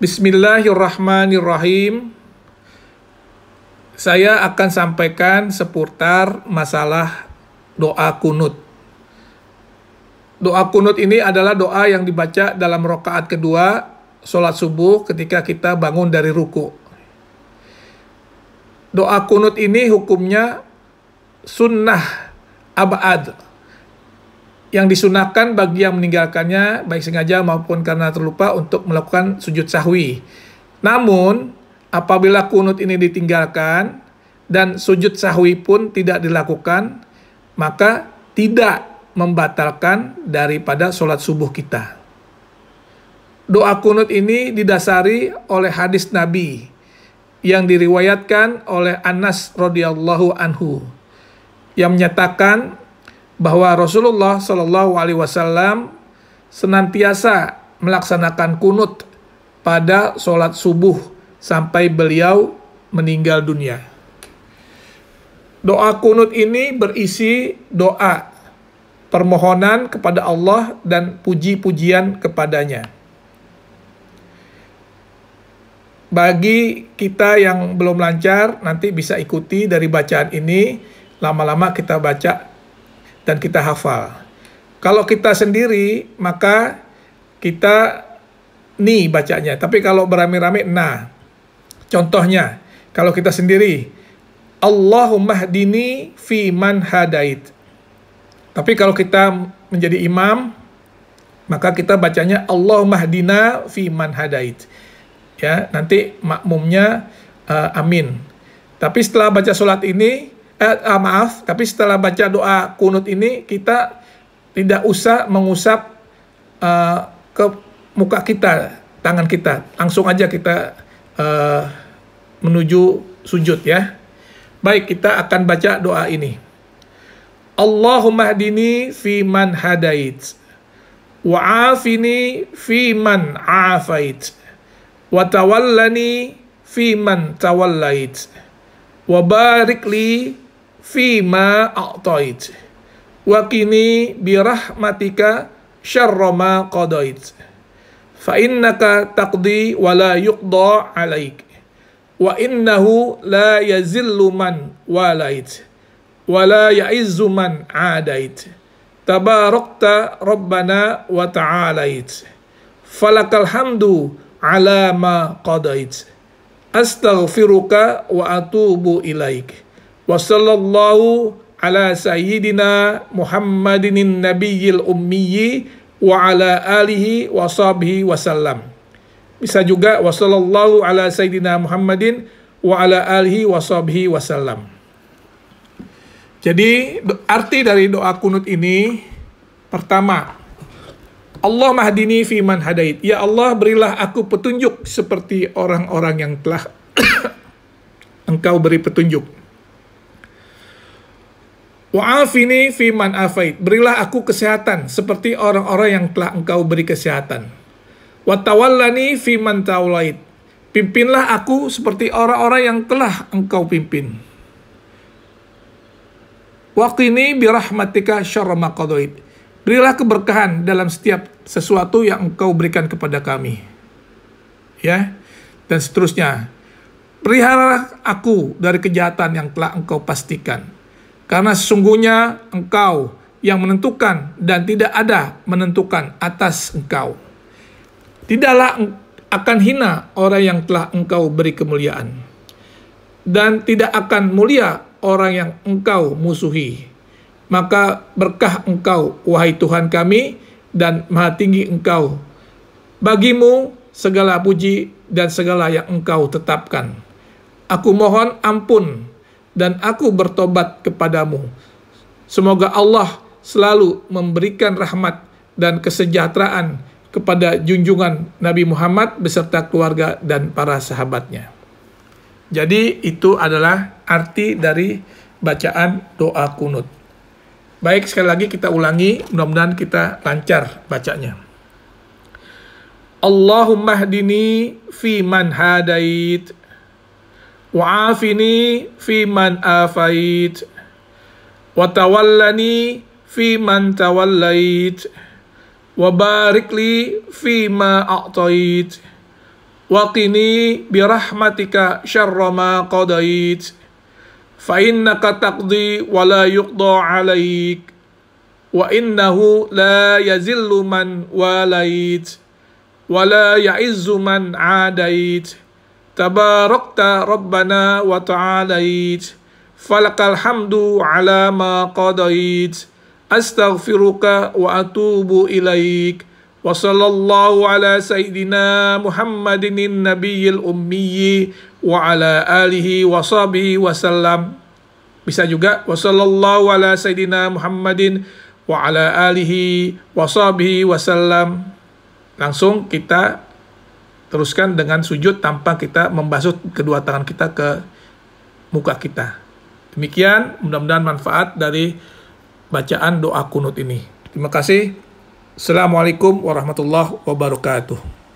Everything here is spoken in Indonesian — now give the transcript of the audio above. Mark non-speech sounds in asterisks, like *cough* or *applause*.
Bismillahirrahmanirrahim. Saya akan sampaikan seputar masalah doa kunut. Doa kunut ini adalah doa yang dibaca dalam rokaat kedua sholat subuh ketika kita bangun dari ruku. Doa kunut ini hukumnya sunnah abad yang disunahkan bagi yang meninggalkannya baik sengaja maupun karena terlupa untuk melakukan sujud sahwi. Namun, apabila kunut ini ditinggalkan dan sujud sahwi pun tidak dilakukan, maka tidak membatalkan daripada sholat subuh kita. Doa kunut ini didasari oleh hadis Nabi yang diriwayatkan oleh Anas radhiyallahu anhu yang menyatakan bahwa Rasulullah Shallallahu Alaihi Wasallam senantiasa melaksanakan kunut pada sholat subuh sampai beliau meninggal dunia. Doa kunut ini berisi doa permohonan kepada Allah dan puji-pujian kepadanya. Bagi kita yang belum lancar, nanti bisa ikuti dari bacaan ini. Lama-lama kita baca dan kita hafal. Kalau kita sendiri, maka kita ni bacanya. Tapi kalau beramai-ramai, nah. Contohnya, kalau kita sendiri, Allahumma dini fi man hadait. Tapi kalau kita menjadi imam, maka kita bacanya Allahumma dina fi man hadait. Ya, nanti makmumnya uh, amin. Tapi setelah baca sholat ini, eh, ah, maaf, tapi setelah baca doa kunut ini kita tidak usah mengusap uh, ke muka kita, tangan kita. Langsung aja kita uh, menuju sujud ya. Baik, kita akan baca doa ini. Allahumma hadini fi man hadait wa afini fi man afait wa tawallani fi man tawallait wa barik li fima a'tait wa qini bi rahmatika syarra qadait fa innaka taqdi wa la yuqda alaik wa innahu la yazillu man walait wa la ya'izzu man adait tabarakta rabbana wa ta'alait falakal hamdu ala ma qadait astaghfiruka wa atubu ilaik وصلى الله على سيدنا محمد النبي الأمي وعلى آله وصحبه وسلم bisa juga wasallallahu ala sayyidina Muhammadin wa ala alihi wa sahbihi wasallam. Jadi arti dari doa kunut ini pertama Allah mahdini fi man hadait. Ya Allah berilah aku petunjuk seperti orang-orang yang telah *coughs* engkau beri petunjuk. Wa'afini fiman afait. Berilah aku kesehatan seperti orang-orang yang telah engkau beri kesehatan. Watawallani man taulait. Pimpinlah aku seperti orang-orang yang telah engkau pimpin. Waqini birahmatika syarra Berilah keberkahan dalam setiap sesuatu yang engkau berikan kepada kami. Ya, dan seterusnya. Perihara aku dari kejahatan yang telah engkau pastikan karena sesungguhnya engkau yang menentukan dan tidak ada menentukan atas engkau. Tidaklah akan hina orang yang telah engkau beri kemuliaan. Dan tidak akan mulia orang yang engkau musuhi. Maka berkah engkau, wahai Tuhan kami, dan maha tinggi engkau. Bagimu segala puji dan segala yang engkau tetapkan. Aku mohon ampun dan aku bertobat kepadamu. Semoga Allah selalu memberikan rahmat dan kesejahteraan kepada junjungan Nabi Muhammad beserta keluarga dan para sahabatnya. Jadi itu adalah arti dari bacaan doa kunut. Baik, sekali lagi kita ulangi, mudah-mudahan kita lancar bacanya. Allahumma hdini fi man hadait وعافني في من آفيت وتولني في من توليت وبارك لي فيما أعطيت وقني برحمتك شر ما قضيت فإنك تقضي ولا يقضى عليك وإنه لا يزل من واليت ولا يعز من عاديت Tabarakta Rabbana wa ta'alait. Falakal hamdu ala ma qadait. Astaghfiruka wa atubu ilaik. Wa sallallahu ala sayyidina Muhammadin nabiyil ummiyi wa ala alihi wa sahbihi wa sallam. Bisa juga wa sallallahu ala sayyidina Muhammadin wa ala alihi wa sahbihi wa sallam. Langsung kita Teruskan dengan sujud tanpa kita membasuh kedua tangan kita ke muka kita. Demikian, mudah-mudahan manfaat dari bacaan doa kunut ini. Terima kasih. Assalamualaikum warahmatullahi wabarakatuh.